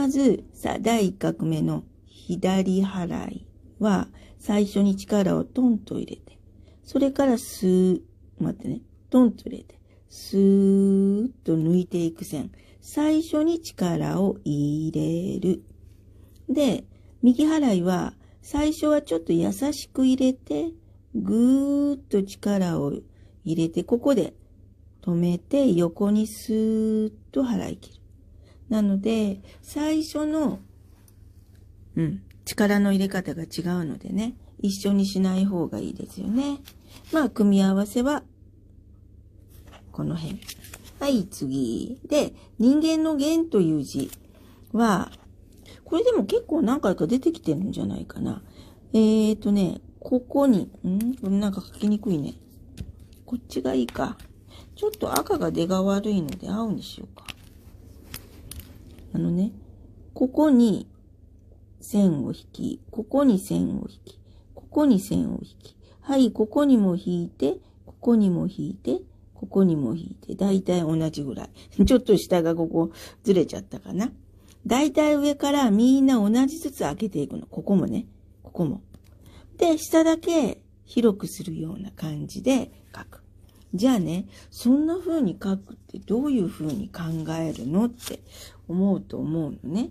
まず、さ、第1画目の左払いは、最初に力をトンと入れて、それからスー、待ってね、トンと入れて、スーッと抜いていく線。最初に力を入れる。で、右払いは、最初はちょっと優しく入れて、ぐーっと力を入れて、ここで止めて、横にスーッと払い切る。なので、最初の、うん、力の入れ方が違うのでね、一緒にしない方がいいですよね。まあ、組み合わせは、この辺。はい、次。で、人間の弦という字は、これでも結構何回か出てきてるんじゃないかな。えーとね、ここに、んなんか書きにくいね。こっちがいいか。ちょっと赤が出が悪いので青にしようか。のね、ここに線を引き、ここに線を引き、ここに線を引き、はい、ここにも引いて、ここにも引いて、ここにも引いて、だいたい同じぐらい。ちょっと下がここずれちゃったかな。だいたい上からみんな同じずつ開けていくの。ここもね、ここも。で、下だけ広くするような感じで書く。じゃあね、そんな風に書くってどういう風に考えるのって思うと思うのね。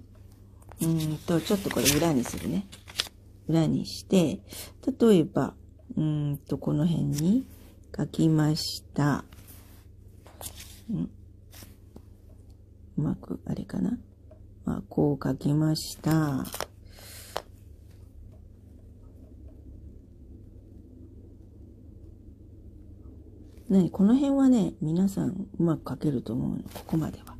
うんと、ちょっとこれ裏にするね。裏にして、例えば、うんと、この辺に書きました。うまく、あれかな。まあ、こう書きました。何この辺はね、皆さんうまく書けると思うの、ここまでは。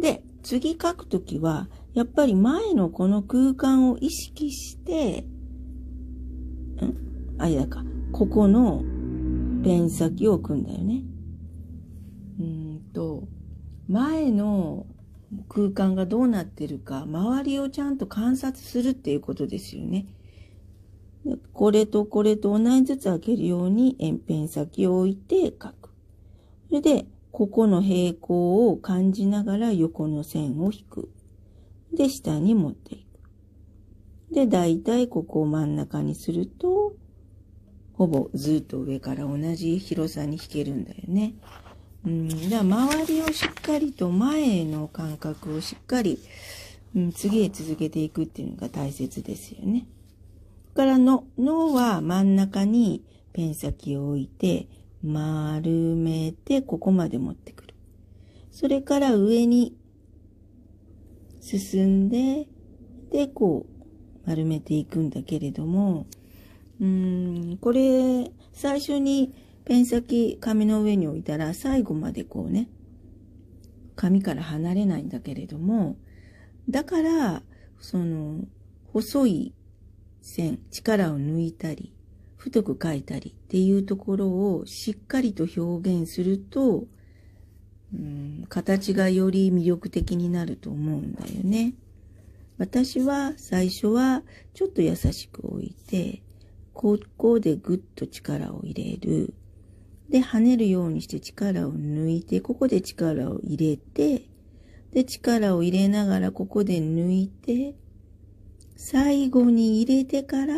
で、次書くときは、やっぱり前のこの空間を意識して、んあれだか、ここのペン先を置くんだよね。うんと、前の空間がどうなってるか、周りをちゃんと観察するっていうことですよね。これとこれと同じずつ開けるように鉛ペン先を置いて書く。それで、ここの平行を感じながら横の線を引く。で、下に持っていく。で、だいたいここを真ん中にすると、ほぼずっと上から同じ広さに引けるんだよね。うん、だ周りをしっかりと前の感覚をしっかり、うん、次へ続けていくっていうのが大切ですよね。からの、脳は真ん中にペン先を置いて、丸めて、ここまで持ってくる。それから上に進んで、で、こう、丸めていくんだけれども、うん、これ、最初にペン先、紙の上に置いたら、最後までこうね、紙から離れないんだけれども、だから、その、細い線、力を抜いたり、太く書いたりっていうところをしっかりと表現すると、うん、形がより魅力的になると思うんだよね。私は最初はちょっと優しく置いて、ここでぐっと力を入れる。で、跳ねるようにして力を抜いて、ここで力を入れて、で、力を入れながらここで抜いて、最後に入れてから、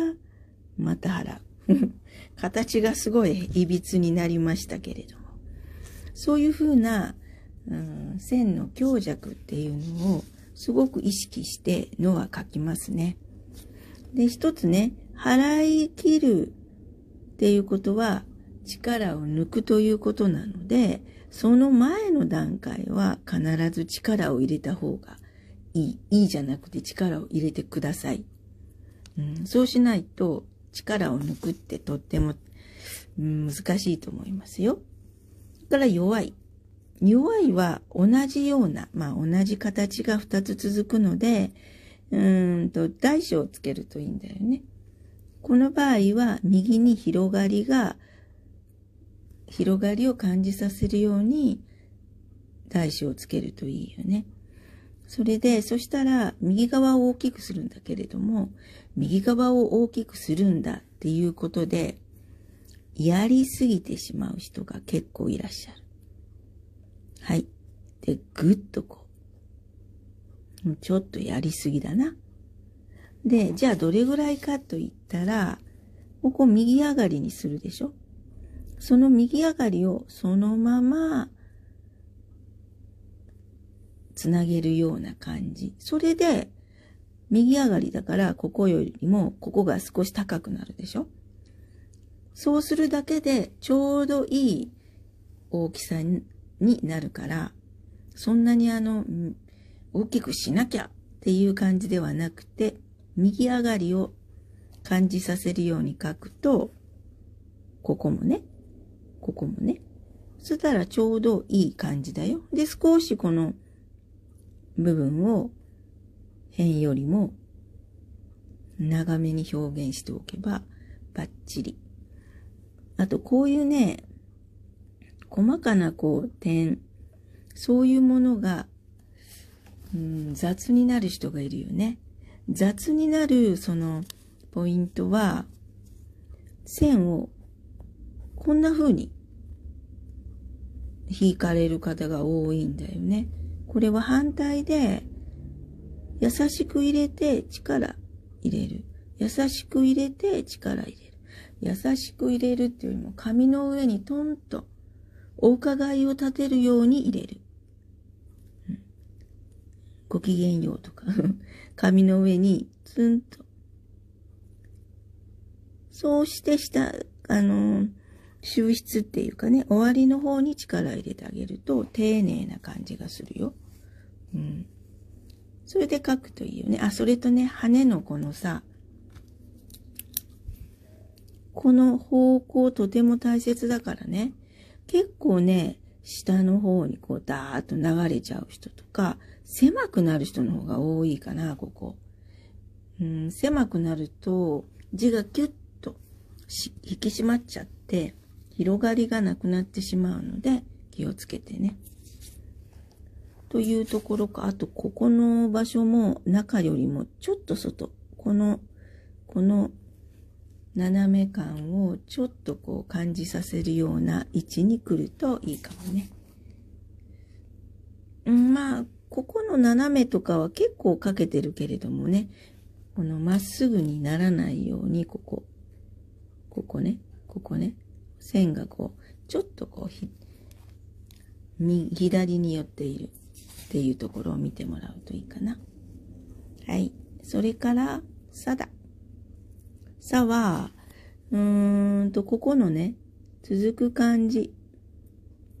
また払う。形がすごい歪になりましたけれども。そういうふうな、うん、線の強弱っていうのをすごく意識してのは書きますね。で、一つね、払い切るっていうことは力を抜くということなので、その前の段階は必ず力を入れた方がいい。いいじゃなくて力を入れてください。うん、そうしないと力を抜くってとっても、ん、難しいと思いますよ。それから弱い。弱いは同じような、まあ同じ形が2つ続くので、うんと大小をつけるといいんだよね。この場合は右に広がりが、広がりを感じさせるように大小をつけるといいよね。それで、そしたら右側を大きくするんだけれども、右側を大きくするんだっていうことで、やりすぎてしまう人が結構いらっしゃる。はい。で、ぐっとこう。ちょっとやりすぎだな。で、じゃあどれぐらいかと言ったら、ここ右上がりにするでしょその右上がりをそのままつなげるような感じ。それで右上がりだから、ここよりも、ここが少し高くなるでしょそうするだけで、ちょうどいい大きさになるから、そんなにあの、大きくしなきゃっていう感じではなくて、右上がりを感じさせるように書くと、ここもね、ここもね。そしたらちょうどいい感じだよ。で、少しこの部分を辺よりも長めに表現しておけばバッチリ。あとこういうね、細かなこう点、そういうものが、うん、雑になる人がいるよね。雑になるそのポイントは、線をこんな風に引かれる方が多いんだよね。これは反対で、優しく入れて力入れる。優しく入れて力入れる。優しく入れるっていうよりも紙の上にトンとお伺いを立てるように入れる。ごきげんようとか 紙の上にツンと。そうしてした、あの、収筆っていうかね、終わりの方に力入れてあげると丁寧な感じがするよ。うんそれで書くといいよね。あ、それとね、羽のこのさ、この方向とても大切だからね。結構ね、下の方にこうダーッと流れちゃう人とか、狭くなる人の方が多いかな、ここ。うん、狭くなると字がキュッと引き締まっちゃって、広がりがなくなってしまうので気をつけてね。というところか、あとここの場所も中よりもちょっと外、この、この斜め感をちょっとこう感じさせるような位置に来るといいかもね。んまあ、ここの斜めとかは結構かけてるけれどもね、このまっすぐにならないように、ここ、ここね、ここね、線がこう、ちょっとこう左に寄っている。っていうところを見てもらうといいかな。はい。それから、さだ。さは、うーんと、ここのね、続く漢字。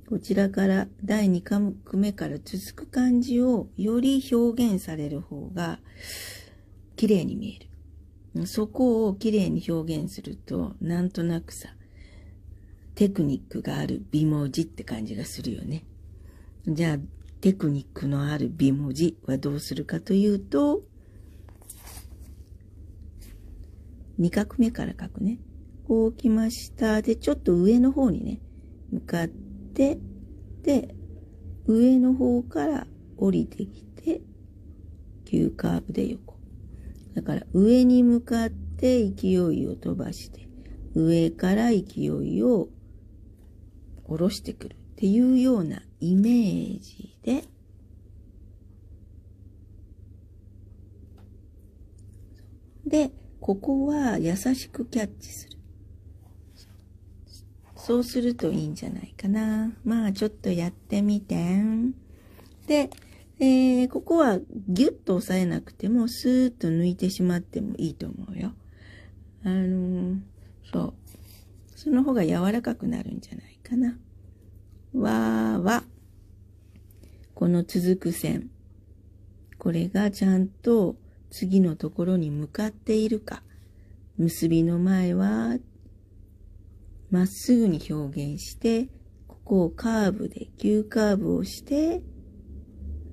こちらから第2科目目から続く漢字をより表現される方が綺麗に見える。そこを綺麗に表現すると、なんとなくさ、テクニックがある美文字って感じがするよね。じゃあ、テクニックのある美文字はどうするかというと、2画目から書くね。こうきました。で、ちょっと上の方にね、向かって、で、上の方から降りてきて、急カーブで横。だから上に向かって勢いを飛ばして、上から勢いを下ろしてくるっていうようなイメージで、で、ここは優しくキャッチする。そうするといいんじゃないかな。まあちょっとやってみてで、えー、ここはギュッと押さえなくても、スーッと抜いてしまってもいいと思うよ。あのー、そう。その方が柔らかくなるんじゃないかな。わーわ。この続く線、これがちゃんと次のところに向かっているか、結びの前はまっすぐに表現して、ここをカーブで急カーブをして、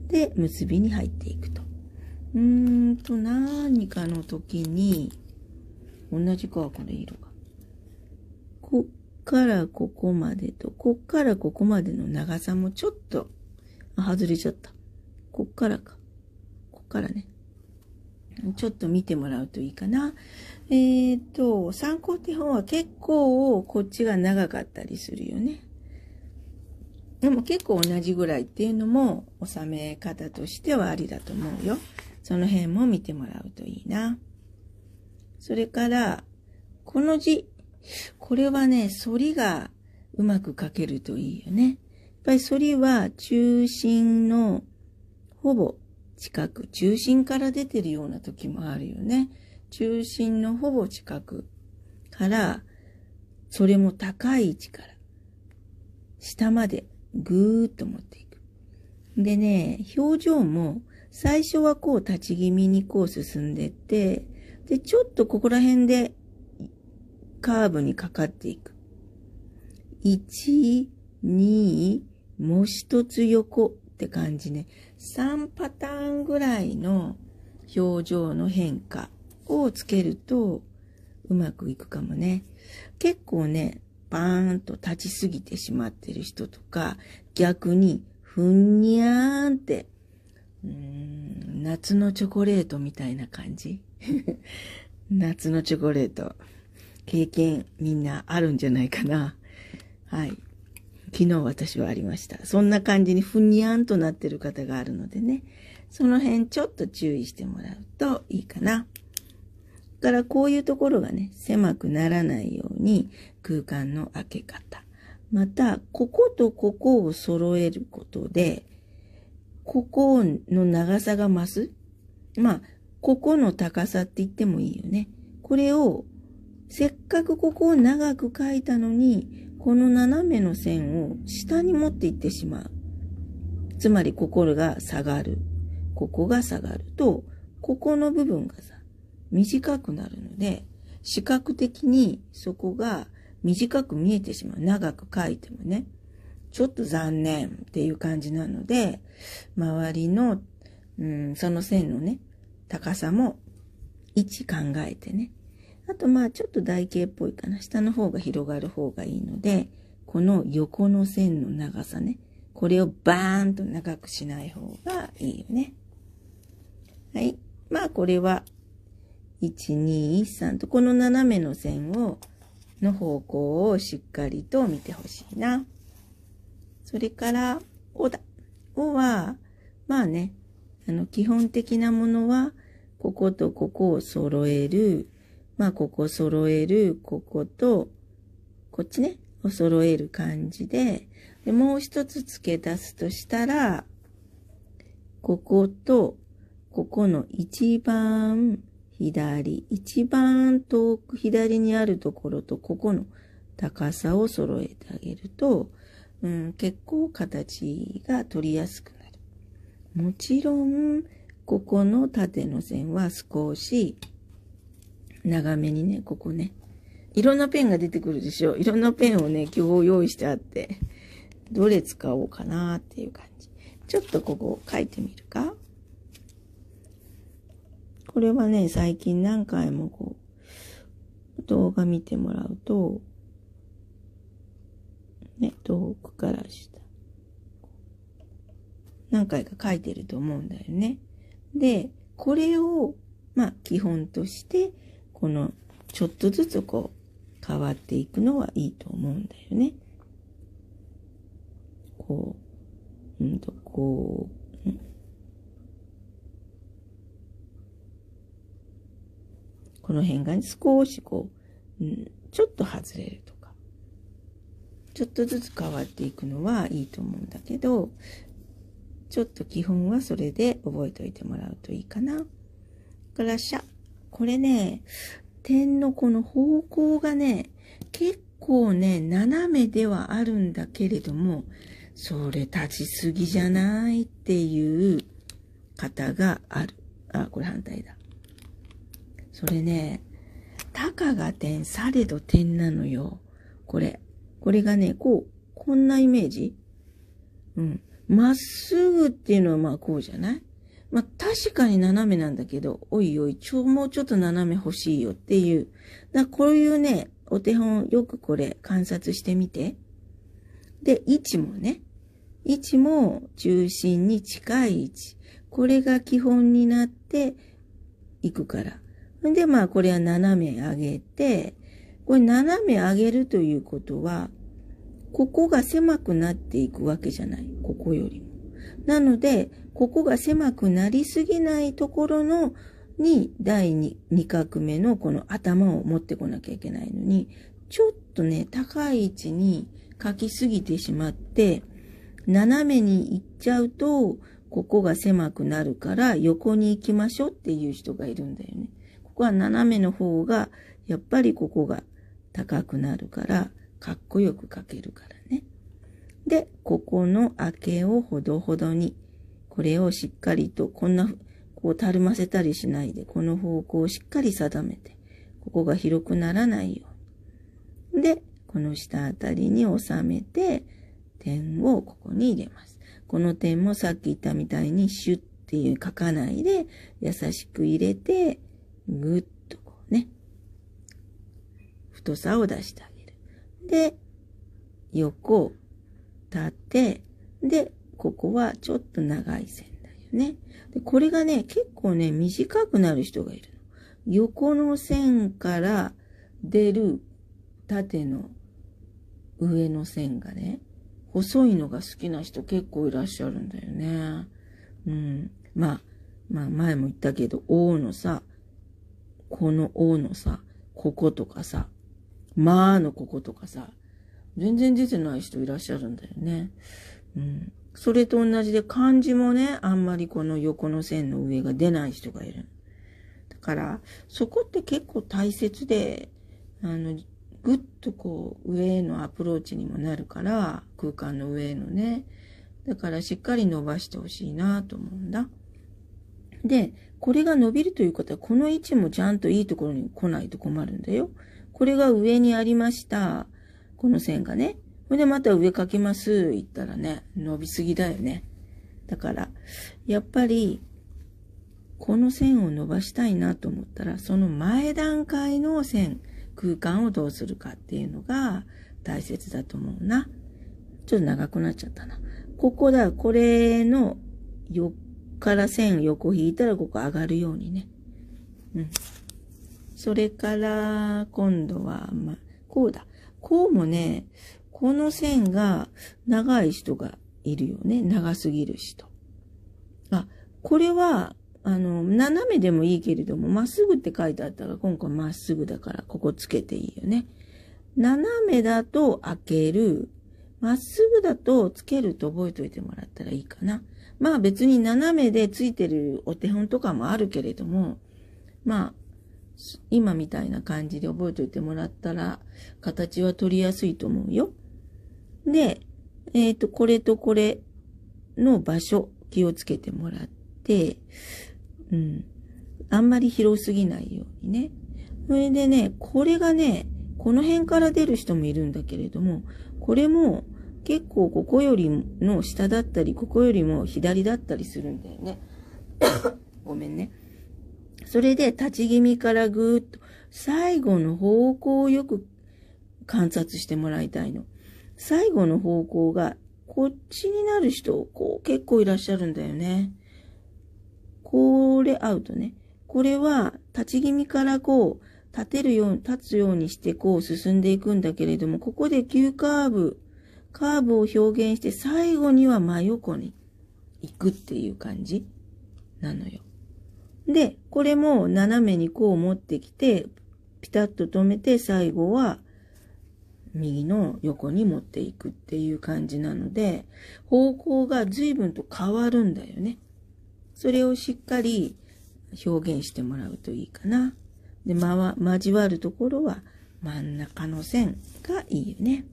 で、結びに入っていくと。うーんと、何かの時に、同じか、この色が。こっからここまでと、こっからここまでの長さもちょっとあ、外れちゃった。こっからか。こっからね。ちょっと見てもらうといいかな。えっ、ー、と、参考手本は結構こっちが長かったりするよね。でも結構同じぐらいっていうのも収め方としてはありだと思うよ。その辺も見てもらうといいな。それから、この字。これはね、反りがうまく書けるといいよね。っぱり反りは中心のほぼ近く、中心から出てるような時もあるよね。中心のほぼ近くから、それも高い位置から、下までぐーっと持っていく。でね、表情も最初はこう立ち気味にこう進んでって、で、ちょっとここら辺でカーブにかかっていく。1、2、もう一つ横って感じね。3パターンぐらいの表情の変化をつけるとうまくいくかもね。結構ね、バーンと立ちすぎてしまってる人とか、逆にふにゃーんって、うん夏のチョコレートみたいな感じ 夏のチョコレート。経験みんなあるんじゃないかな。はい。昨日私はありました。そんな感じにふにゃんとなってる方があるのでね、その辺ちょっと注意してもらうといいかな。からこういうところがね、狭くならないように空間の開け方。また、こことここを揃えることで、ここの長さが増す。まあ、ここの高さって言ってもいいよね。これを、せっかくここを長く書いたのに、この斜めの線を下に持っていってしまう。つまり、心が下がる。ここが下がると、ここの部分がさ、短くなるので、視覚的にそこが短く見えてしまう。長く書いてもね。ちょっと残念っていう感じなので、周りの、うん、その線のね、高さも位置考えてね、あとまあちょっと台形っぽいかな。下の方が広がる方がいいので、この横の線の長さね。これをバーンと長くしない方がいいよね。はい。まあこれは、1、2、3とこの斜めの線を、の方向をしっかりと見てほしいな。それから、おだ。おは、まあね、あの、基本的なものは、こことここを揃える。まあ、ここ揃える、ここと、こっちね、を揃える感じで、で、もう一つ付け足すとしたら、ここと、ここの一番左、一番遠く左にあるところと、ここの高さを揃えてあげると、うん、結構形が取りやすくなる。もちろん、ここの縦の線は少し長めにね、ここね。いろんなペンが出てくるでしょ。いろんなペンをね、今日用意してあって、どれ使おうかなっていう感じ。ちょっとここ書いてみるか。これはね、最近何回もこう、動画見てもらうと、ね、遠くから下。何回か書いてると思うんだよね。で、これを、まあ、基本として、このちょっとずつこう変わっていくのはいいと思うんだよね。こう、うんと、こう、この辺が少しこう、うん、ちょっと外れるとか、ちょっとずつ変わっていくのはいいと思うんだけど、ちょっと基本はそれで覚えておいてもらうといいかな。からしゃ。これね、点のこの方向がね、結構ね、斜めではあるんだけれども、それ立ちすぎじゃないっていう方がある。あ、これ反対だ。それね、たかが点、されど点なのよ。これ。これがね、こう、こんなイメージうん。まっすぐっていうのはまあこうじゃないまあ、確かに斜めなんだけど、おいおい、ちょ、もうちょっと斜め欲しいよっていう。だこういうね、お手本、よくこれ観察してみて。で、位置もね、位置も中心に近い位置。これが基本になっていくから。で、まあ、これは斜め上げて、これ斜め上げるということは、ここが狭くなっていくわけじゃない。ここよりも。なので、ここが狭くなりすぎないところのに第 2, 画目のこの頭を持ってこなきゃいけないのに、ちょっとね、高い位置に書きすぎてしまって、斜めに行っちゃうと、ここが狭くなるから横に行きましょうっていう人がいるんだよね。ここは斜めの方が、やっぱりここが高くなるから、かっこよく書けるからね。で、ここの開けをほどほどに。これをしっかりと、こんな、こうたるませたりしないで、この方向をしっかり定めて、ここが広くならないように。で、この下あたりに収めて、点をここに入れます。この点もさっき言ったみたいにシュッっていう書かないで、優しく入れて、ぐっとこうね、太さを出してあげる。で、横、立って、で、ここはちょっと長い線だよね。でこれがね、結構ね、短くなる人がいるの。横の線から出る縦の上の線がね、細いのが好きな人結構いらっしゃるんだよね。うん。まあ、まあ前も言ったけど、O のさ、この O のさ、こことかさ、まあのこことかさ、全然出てない人いらっしゃるんだよね。うん。それと同じで漢字もね、あんまりこの横の線の上が出ない人がいる。だから、そこって結構大切で、あの、ぐっとこう、上へのアプローチにもなるから、空間の上へのね。だからしっかり伸ばしてほしいなと思うんだ。で、これが伸びるということは、この位置もちゃんといいところに来ないと困るんだよ。これが上にありました。この線がね。ほれでまた上かけます、言ったらね、伸びすぎだよね。だから、やっぱり、この線を伸ばしたいなと思ったら、その前段階の線、空間をどうするかっていうのが大切だと思うな。ちょっと長くなっちゃったな。ここだ、これの横から線横引いたらここ上がるようにね。うん。それから、今度は、ま、こうだ。こうもね、この線が長い人がいるよね。長すぎる人。あ、これは、あの、斜めでもいいけれども、まっすぐって書いてあったら、今回まっすぐだから、ここつけていいよね。斜めだと開ける。まっすぐだとつけると覚えておいてもらったらいいかな。まあ別に斜めでついてるお手本とかもあるけれども、まあ、今みたいな感じで覚えておいてもらったら、形は取りやすいと思うよ。で、えっ、ー、と、これとこれの場所気をつけてもらって、うん。あんまり広すぎないようにね。それでね、これがね、この辺から出る人もいるんだけれども、これも結構ここよりの下だったり、ここよりも左だったりするんだよね。ごめんね。それで立ち気味からぐーっと、最後の方向をよく観察してもらいたいの。最後の方向がこっちになる人、こう、結構いらっしゃるんだよね。これアウトね。これは、立ち気味からこう、立てるよう、に、立つようにしてこう進んでいくんだけれども、ここで急カーブ、カーブを表現して最後には真横に行くっていう感じなのよ。で、これも斜めにこう持ってきて、ピタッと止めて最後は右の横に持っていくっていう感じなので、方向が随分と変わるんだよね。それをしっかり表現してもらうといいかな。で、まわ、交わるところは真ん中の線がいいよね。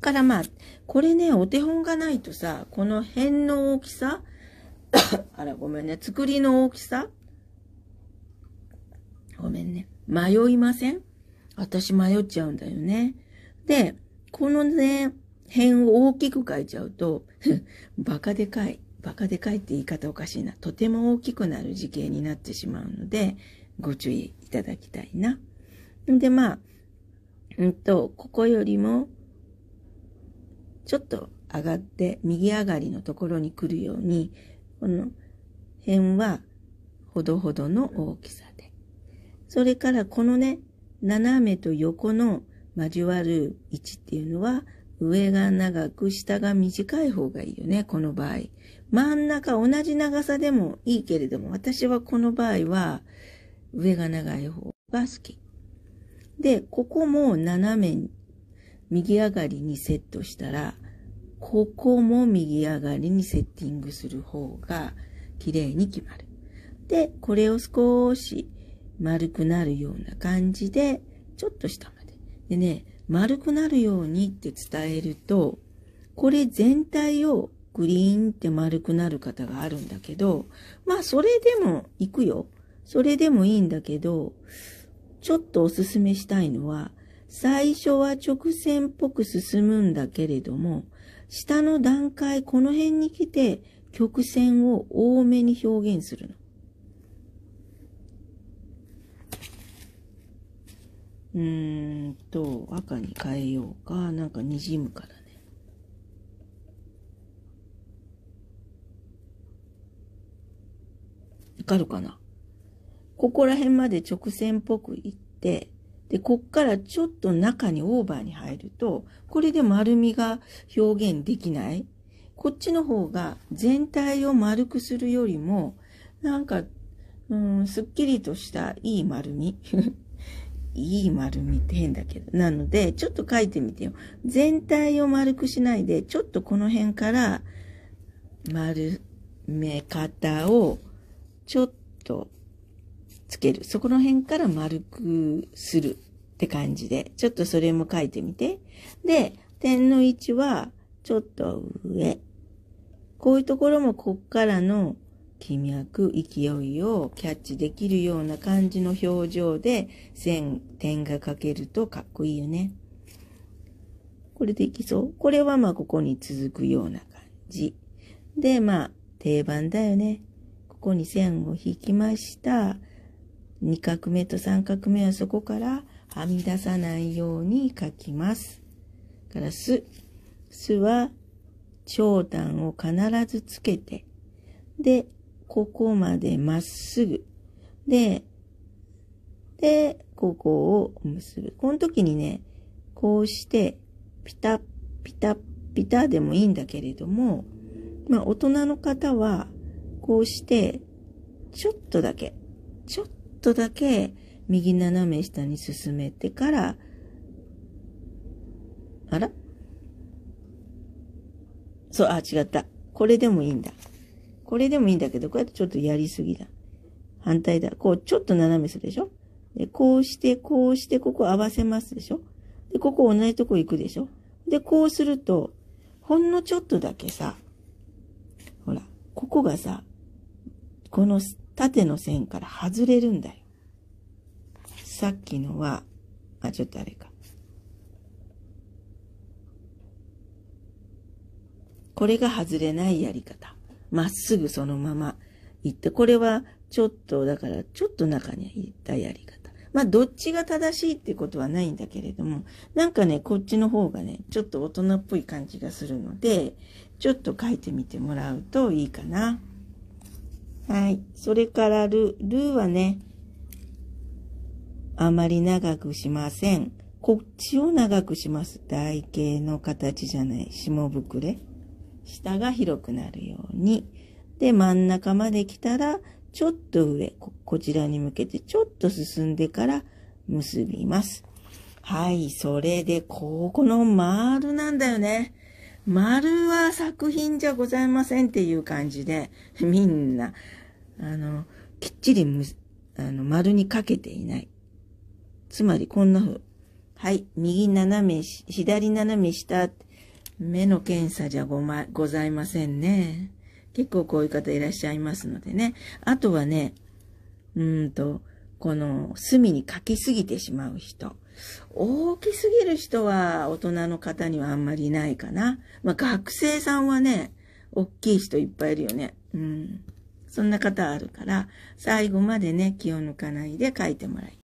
からまあ、これね、お手本がないとさ、この辺の大きさ、あら、ごめんね、作りの大きさ、ごめんね、迷いません私迷っちゃうんだよね。で、このね、辺を大きく書いちゃうと、バカでかい、バカでかいって言い方おかしいな。とても大きくなる時系になってしまうので、ご注意いただきたいな。で、まあ、うんと、ここよりも、ちょっと上がって、右上がりのところに来るように、この辺は、ほどほどの大きさで。それから、このね、斜めと横の交わる位置っていうのは、上が長く下が短い方がいいよね、この場合。真ん中同じ長さでもいいけれども、私はこの場合は上が長い方が好き。で、ここも斜め右上がりにセットしたら、ここも右上がりにセッティングする方が綺麗に決まる。で、これを少し丸くなるような感じで、ちょっと下まで。でね、丸くなるようにって伝えると、これ全体をグリーンって丸くなる方があるんだけど、まあそれでも行くよ。それでもいいんだけど、ちょっとおすすめしたいのは、最初は直線っぽく進むんだけれども、下の段階、この辺に来て曲線を多めに表現するの。うーんと、赤に変えようか。なんか滲むからね。わかるかなここら辺まで直線っぽくいって、で、こっからちょっと中にオーバーに入ると、これで丸みが表現できないこっちの方が全体を丸くするよりも、なんか、うん、すっきりとしたいい丸み。いい丸みって変だけど。なので、ちょっと書いてみてよ。全体を丸くしないで、ちょっとこの辺から丸め方をちょっとつける。そこの辺から丸くするって感じで、ちょっとそれも書いてみて。で、点の位置はちょっと上。こういうところもこっからの気脈、勢いをキャッチできるような感じの表情で線、点が書けるとかっこいいよね。これでいきそうこれはまあここに続くような感じ。で、まあ定番だよね。ここに線を引きました。2画目と3画目はそこからはみ出さないように書きます。から、す。すは、長短を必ずつけて、で、ここまでまっすぐ。で、で、ここを結ぶ。この時にね、こうして、ピタッ、ピタッ、ピタでもいいんだけれども、まあ大人の方は、こうして、ちょっとだけ、ちょっとだけ、右斜め下に進めてから、あらそう、あ、違った。これでもいいんだ。これでもいいんだけど、こうやってちょっとやりすぎだ。反対だ。こう、ちょっと斜めするでしょで、こうして、こうして、ここ合わせますでしょで、ここ同じとこ行くでしょで、こうすると、ほんのちょっとだけさ、ほら、ここがさ、この縦の線から外れるんだよ。さっきのは、あ、ちょっとあれか。これが外れないやり方。まっすぐそのまま行って、これはちょっと、だからちょっと中に行ったやり方。まあ、どっちが正しいってことはないんだけれども、なんかね、こっちの方がね、ちょっと大人っぽい感じがするので、ちょっと書いてみてもらうといいかな。はい。それからル、ルーはね、あまり長くしません。こっちを長くします。台形の形じゃない。下膨れ。下が広くなるように。で、真ん中まで来たら、ちょっと上こ、こちらに向けてちょっと進んでから結びます。はい、それで、ここの丸なんだよね。丸は作品じゃございませんっていう感じで、みんな、あの、きっちりむ、あの、丸にかけていない。つまり、こんな風。はい、右斜め、左斜め下、目の検査じゃご,、ま、ございませんね。結構こういう方いらっしゃいますのでね。あとはね、うんと、この隅に書きすぎてしまう人。大きすぎる人は大人の方にはあんまりいないかな。まあ、学生さんはね、大きい人いっぱいいるよね。うん。そんな方あるから、最後までね、気を抜かないで書いてもらい